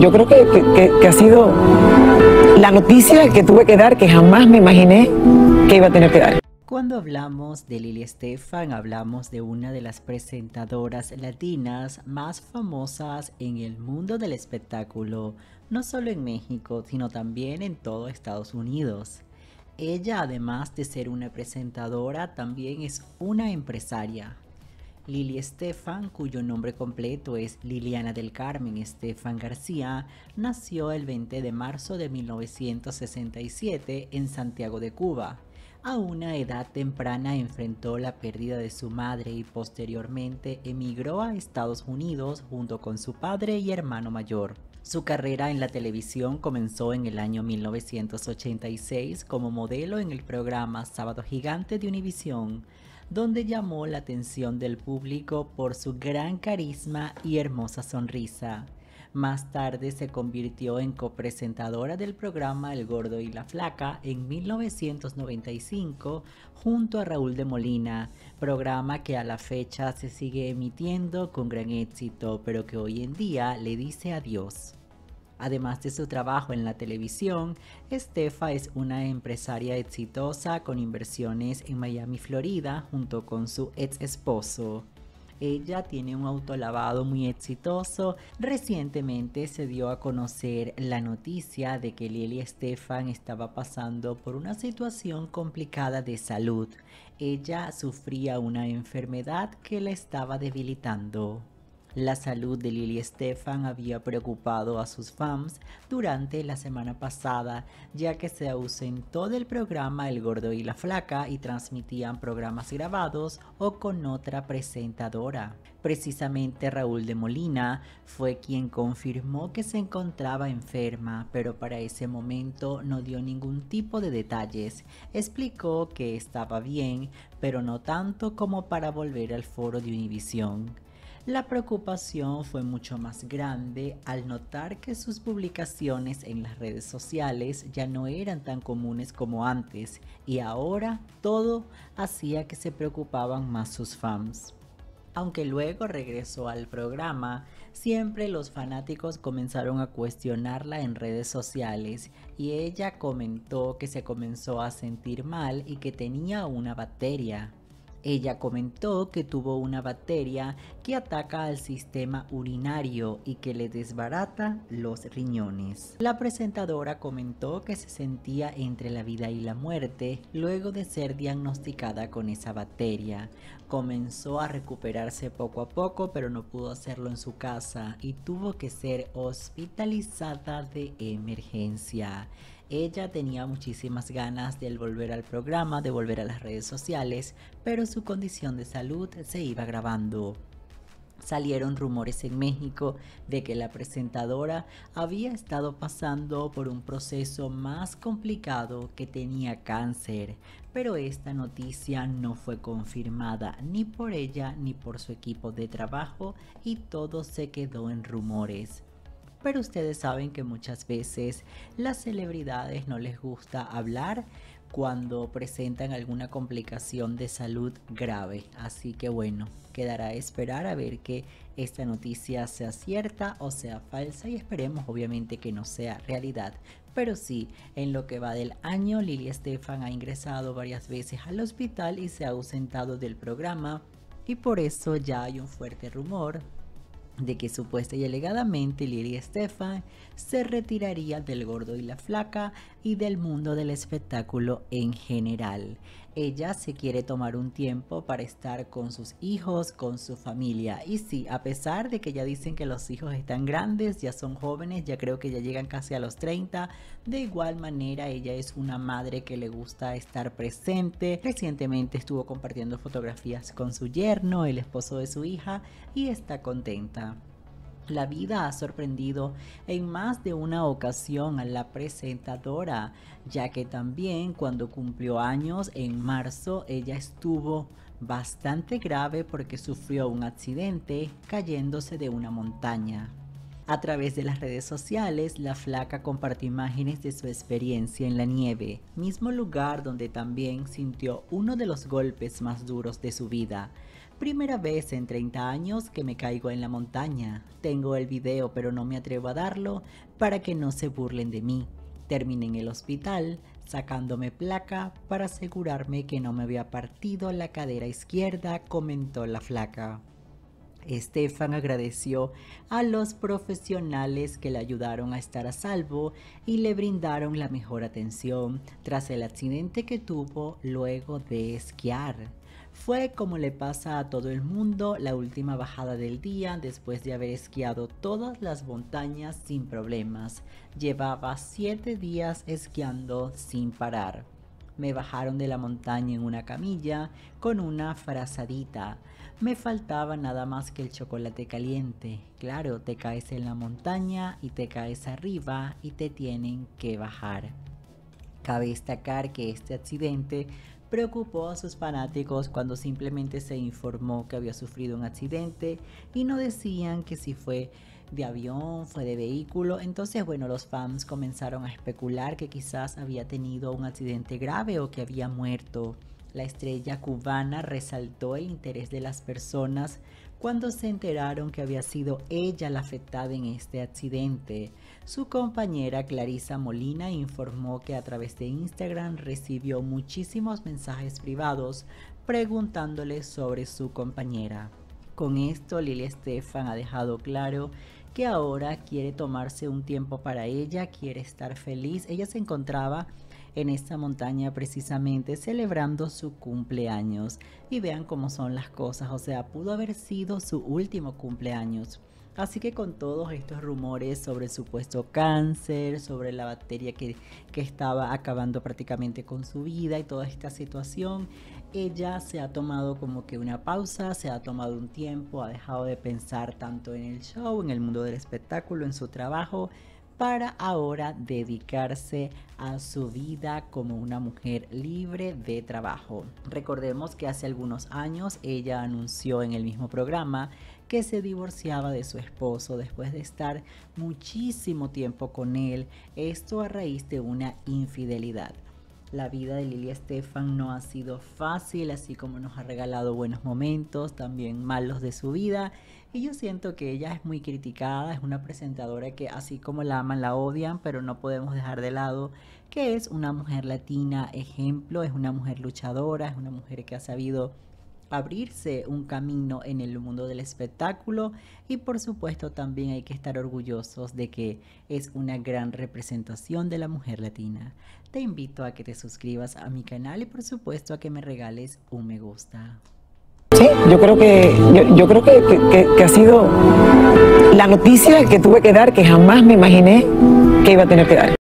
yo, creo que, que ha sido la noticia que tuve que dar que jamás me imaginé que iba a tener que dar. Cuando hablamos de Lili Estefan, hablamos de una de las presentadoras latinas más famosas en el mundo del espectáculo, no solo en México, sino también en todo Estados Unidos. Ella, además de ser una presentadora, también es una empresaria. Lili Estefan, cuyo nombre completo es Liliana del Carmen Estefan García, nació el 20 de marzo de 1967 en Santiago de Cuba. A una edad temprana enfrentó la pérdida de su madre y posteriormente emigró a Estados Unidos junto con su padre y hermano mayor. Su carrera en la televisión comenzó en el año 1986 como modelo en el programa Sábado Gigante de Univisión donde llamó la atención del público por su gran carisma y hermosa sonrisa. Más tarde se convirtió en copresentadora del programa El Gordo y la Flaca en 1995 junto a Raúl de Molina, programa que a la fecha se sigue emitiendo con gran éxito, pero que hoy en día le dice adiós. Además de su trabajo en la televisión, Estefa es una empresaria exitosa con inversiones en Miami, Florida, junto con su ex esposo. Ella tiene un autolavado muy exitoso. Recientemente se dio a conocer la noticia de que Lili Estefan estaba pasando por una situación complicada de salud. Ella sufría una enfermedad que la estaba debilitando. La salud de Lili Estefan había preocupado a sus fans durante la semana pasada, ya que se ausentó del programa El Gordo y la Flaca y transmitían programas grabados o con otra presentadora. Precisamente Raúl de Molina fue quien confirmó que se encontraba enferma, pero para ese momento no dio ningún tipo de detalles. Explicó que estaba bien, pero no tanto como para volver al foro de Univision. La preocupación fue mucho más grande al notar que sus publicaciones en las redes sociales ya no eran tan comunes como antes y ahora todo hacía que se preocupaban más sus fans. Aunque luego regresó al programa, siempre los fanáticos comenzaron a cuestionarla en redes sociales y ella comentó que se comenzó a sentir mal y que tenía una bacteria. Ella comentó que tuvo una bacteria que ataca al sistema urinario y que le desbarata los riñones. La presentadora comentó que se sentía entre la vida y la muerte luego de ser diagnosticada con esa bacteria. Comenzó a recuperarse poco a poco pero no pudo hacerlo en su casa y tuvo que ser hospitalizada de emergencia. Ella tenía muchísimas ganas de volver al programa, de volver a las redes sociales, pero su condición de salud se iba agravando. Salieron rumores en México de que la presentadora había estado pasando por un proceso más complicado que tenía cáncer, pero esta noticia no fue confirmada ni por ella ni por su equipo de trabajo y todo se quedó en rumores pero ustedes saben que muchas veces las celebridades no les gusta hablar cuando presentan alguna complicación de salud grave. Así que bueno, quedará esperar a ver que esta noticia sea cierta o sea falsa y esperemos obviamente que no sea realidad. Pero sí, en lo que va del año, Lili Estefan ha ingresado varias veces al hospital y se ha ausentado del programa y por eso ya hay un fuerte rumor de que supuesta y alegadamente Lily Estefan se retiraría del gordo y la flaca y del mundo del espectáculo en general ella se quiere tomar un tiempo para estar con sus hijos, con su familia. Y sí, a pesar de que ya dicen que los hijos están grandes, ya son jóvenes, ya creo que ya llegan casi a los 30, de igual manera ella es una madre que le gusta estar presente. Recientemente estuvo compartiendo fotografías con su yerno, el esposo de su hija, y está contenta. La vida ha sorprendido en más de una ocasión a la presentadora, ya que también cuando cumplió años en marzo ella estuvo bastante grave porque sufrió un accidente cayéndose de una montaña. A través de las redes sociales, la flaca comparte imágenes de su experiencia en la nieve, mismo lugar donde también sintió uno de los golpes más duros de su vida. Primera vez en 30 años que me caigo en la montaña. Tengo el video pero no me atrevo a darlo para que no se burlen de mí. Terminé en el hospital sacándome placa para asegurarme que no me había partido la cadera izquierda, comentó la flaca. Estefan agradeció a los profesionales que le ayudaron a estar a salvo y le brindaron la mejor atención tras el accidente que tuvo luego de esquiar. Fue como le pasa a todo el mundo la última bajada del día después de haber esquiado todas las montañas sin problemas. Llevaba siete días esquiando sin parar. Me bajaron de la montaña en una camilla con una frazadita. Me faltaba nada más que el chocolate caliente. Claro, te caes en la montaña y te caes arriba y te tienen que bajar. Cabe destacar que este accidente preocupó a sus fanáticos cuando simplemente se informó que había sufrido un accidente y no decían que si fue de avión, fue de vehículo. Entonces, bueno, los fans comenzaron a especular que quizás había tenido un accidente grave o que había muerto. La estrella cubana resaltó el interés de las personas cuando se enteraron que había sido ella la afectada en este accidente. Su compañera Clarisa Molina informó que a través de Instagram recibió muchísimos mensajes privados preguntándole sobre su compañera. Con esto, Lili Estefan ha dejado claro que ahora quiere tomarse un tiempo para ella, quiere estar feliz. Ella se encontraba en esta montaña precisamente celebrando su cumpleaños. Y vean cómo son las cosas, o sea, pudo haber sido su último cumpleaños. Así que con todos estos rumores sobre supuesto cáncer, sobre la bacteria que, que estaba acabando prácticamente con su vida y toda esta situación, ella se ha tomado como que una pausa, se ha tomado un tiempo, ha dejado de pensar tanto en el show, en el mundo del espectáculo, en su trabajo para ahora dedicarse a su vida como una mujer libre de trabajo. Recordemos que hace algunos años ella anunció en el mismo programa que se divorciaba de su esposo después de estar muchísimo tiempo con él, esto a raíz de una infidelidad. La vida de Lilia Estefan no ha sido fácil, así como nos ha regalado buenos momentos, también malos de su vida. Y yo siento que ella es muy criticada, es una presentadora que así como la aman, la odian, pero no podemos dejar de lado que es una mujer latina ejemplo, es una mujer luchadora, es una mujer que ha sabido abrirse un camino en el mundo del espectáculo y por supuesto también hay que estar orgullosos de que es una gran representación de la mujer latina. Te invito a que te suscribas a mi canal y por supuesto a que me regales un me gusta. Sí, yo creo que, yo, creo que, ha sido la noticia que tuve que dar que jamás me imaginé que iba a tener que dar.